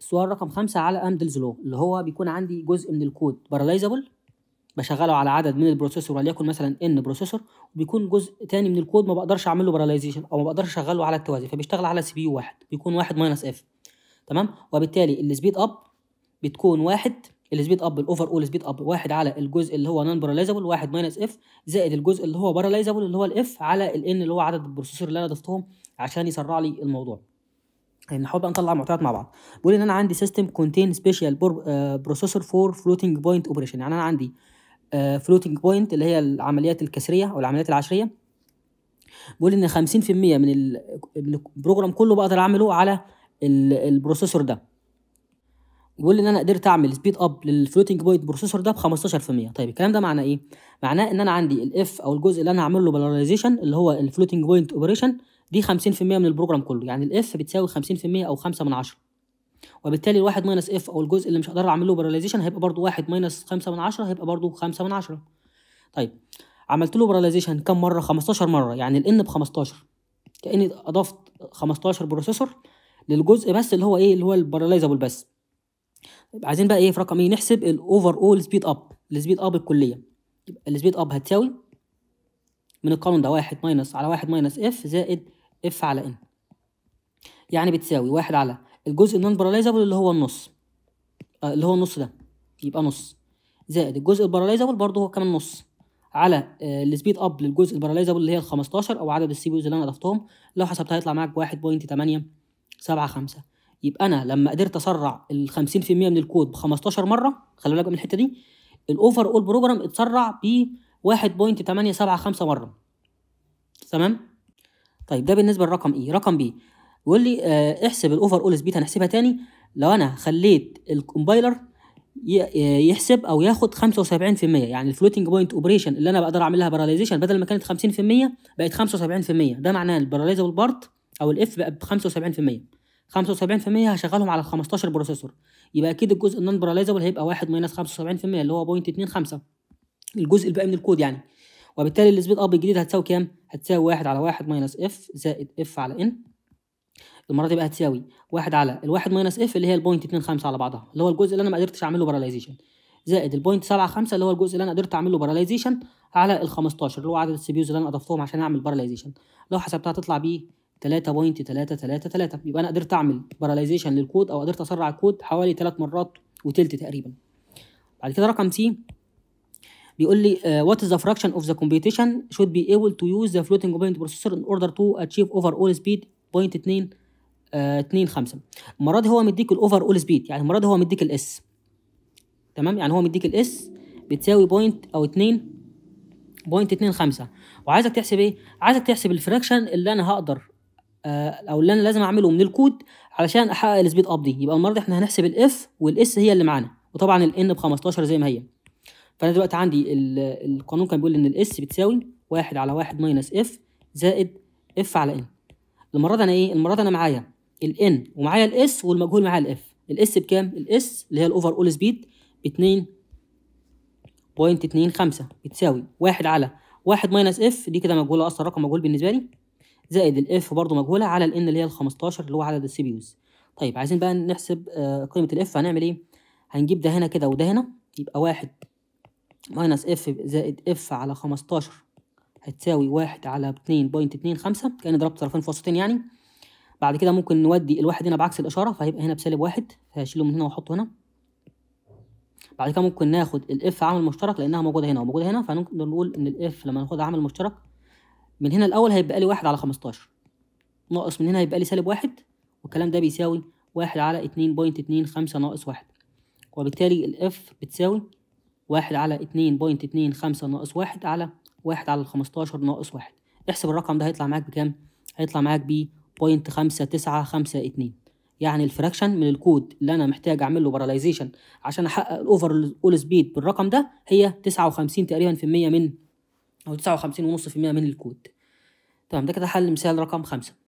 السؤال رقم خمسة على امدلز لو اللي هو بيكون عندي جزء من الكود باراليزابل بشغله على عدد من البروسيسور وليكن مثلا ان بروسيسور وبيكون جزء تاني من الكود ما بقدرش اعمل له باراليزيشن او ما بقدرش اشغله على التوازي فبيشتغل على سي بي يو واحد بيكون واحد ماينس اف تمام وبالتالي السبيد اب بتكون واحد السبيد اب الاوفر اول سبيد اب واحد على الجزء اللي هو نون باراليزابل واحد ماينس اف زائد الجزء اللي هو باراليزابل اللي هو الاف على الان اللي هو عدد البروسيسور اللي انا ضفتهم عشان يسرع لي الموضوع نحاول بقى نطلع معطيات مع بعض بيقول ان انا عندي سيستم كونتين سبيشال بروسيسور فور فلوتنج بوينت اوبريشن يعني انا عندي فلوتنج uh, بوينت اللي هي العمليات الكسريه او العمليات العشريه بيقول ان 50% من البروجرام كله بقدر اعمله على البروسيسور ده بيقول ان انا قدرت اعمل سبيد اب للفلوتنج بوينت بروسيسور ده ب 15% طيب الكلام ده معناه ايه معناه ان انا عندي الاف او الجزء اللي انا هعمل له بالاريزيشن اللي هو الفلوتنج بوينت اوبريشن دي 50% من البروجرام كله يعني الاف بتساوي 50% او 5 من 10 وبالتالي الواحد ماينس اف او الجزء اللي مش هقدر اعمل له براليزيشن هيبقى برضو واحد ماينس 5 من 10 هيبقى برضو 5 من 10 طيب عملت له براليزيشن كم مره 15 مره يعني الان ب 15 كاني اضفت 15 بروسيسور للجزء بس اللي هو ايه اللي هو الباراليزابل بس طيب، عايزين بقى ايه في رقم ايه نحسب الاوفر اول سبيد اب السبيد اب الكليه يبقى السبيد اب هتساوي من القانون ده واحد ماينس على واحد ماينس اف زائد اف على ان يعني بتساوي واحد على الجزء النون باراليزابل اللي هو النص آه اللي هو النص ده يبقى نص زائد الجزء الباراليزابل برضه هو كمان نص على آه، السبيد اب للجزء الباراليزابل اللي هي ال 15 او عدد السي بيوز اللي انا اضفتهم لو حسبتها هيطلع معاك 1.875 يبقى انا لما قدرت اسرع ال 50% من الكود ب 15 مره خلي بالك من الحته دي الاوفر اول بروجرام اتسرع ب 1.875 مره تمام طيب ده بالنسبه لرقم اي e. رقم بي بيقول لي آه، احسب الاوفر اول سبيد هنحسبها تاني لو انا خليت الكومبايلر آه، يحسب او ياخد 75% يعني الفلوتنج بوينت اوبريشن اللي انا بقدر اعمل لها باراليزيشن بدل ما كانت 50% بقت 75% ده معناه الباراليزابل بارت او الاف بقى ب 75% 75% هشغلهم على ال 15 بروسيسور يبقى اكيد الجزء النون باراليزابل هيبقى 1 75% اللي هو 0.25 2.5 الجزء الباقي من الكود يعني وبالتالي السبيد اب الجديد هتساوي كام؟ هتساوي 1 على 1 ماينس اف زائد اف على ان المره دي بقى هتساوي 1 علي الواحد ال1 ماينس اف اللي هي البوينت اتنين خمسة على بعضها اللي هو الجزء اللي انا ما قدرتش اعمل له باراليزيشن زائد البوينت سبعة خمسة اللي هو الجزء اللي انا قدرت اعمل له باراليزيشن على ال 15 اللي هو عدد السيبيوز اللي انا اضفتهم عشان اعمل باراليزيشن لو حسبتها هتطلع ب 3.333 يبقى انا قدرت اعمل باراليزيشن للكود او قدرت اسرع الكود حوالي 3 مرات وتلت تقريبا بعد كده رقم سي بيقول لي وات از ذا فراكشن اوف ذا كومبيتيشن شود بي ايبل تو يوز ذا فلوتنج بوينت بروسيسور ان اوردر تو اتشيف اوفر اول سبيد بوينت 2 2 5 المره دي هو مديك الاوفر اول سبيد يعني المره دي هو مديك الاس تمام يعني هو مديك الاس بتساوي بوينت او 2 بوينت 2 5 وعايزك تحسب ايه عايزك تحسب الفراكشن اللي انا هقدر آه، او اللي انا لازم اعمله من الكود علشان احقق السبيد اب دي يبقى المره دي احنا هنحسب الاف والاس هي اللي معانا وطبعا الان ب 15 زي ما هي فانا دلوقتي عندي القانون كان بيقول ان الاس بتساوي واحد على واحد ماينس اف زائد اف على ان المره دي انا ايه المره دي انا معايا الان ومعايا الاس والمجهول معايا الاف الاس بكام الاس اللي هي الاوفر اول سبيد ب 2.25 بتساوي واحد على واحد ماينس اف دي كده مجهوله اصلا رقم مجهول بالنسبه لي زائد الاف برضه مجهوله على الان اللي هي ال 15 اللي هو عدد السي بيوز طيب عايزين بقى نحسب آه، قيمه الاف هنعمل ايه هنجيب ده هنا كده وده هنا يبقى واحد ماينس اف زائد اف على 15 هتساوي واحد على اتنين بوينت اتنين خمسة كأني ضربت طرفين في وسطين يعني بعد كده ممكن نودي الواحد هنا بعكس الإشارة فهيبقى هنا بسالب واحد فهشيله من هنا وأحطه هنا بعد كده ممكن ناخد الاف عامل مشترك لأنها موجودة هنا وموجودة هنا فنقدر نقول إن الاف لما ناخدها عامل مشترك من هنا الأول هيبقى لي واحد على خمستاشر ناقص من هنا هيبقى لي سالب واحد والكلام ده بيساوي واحد على اتنين بوينت اتنين خمسة ناقص واحد وبالتالي الاف بتساوي واحد على اتنين بوينت اتنين خمسة ناقص واحد على واحد على الخمستاشر ناقص واحد احسب الرقم ده هيطلع معاك بكام؟ هيطلع معاك ب بوينت خمسة تسعة خمسة اتنين يعني الفراكشن من الكود اللي انا محتاج اعمل له باراليزيشن عشان احقق الاوفر اول سبيد بالرقم ده هي 59 تقريبا في المية من او 59.5% من الكود تمام ده كده حل مثال رقم خمسة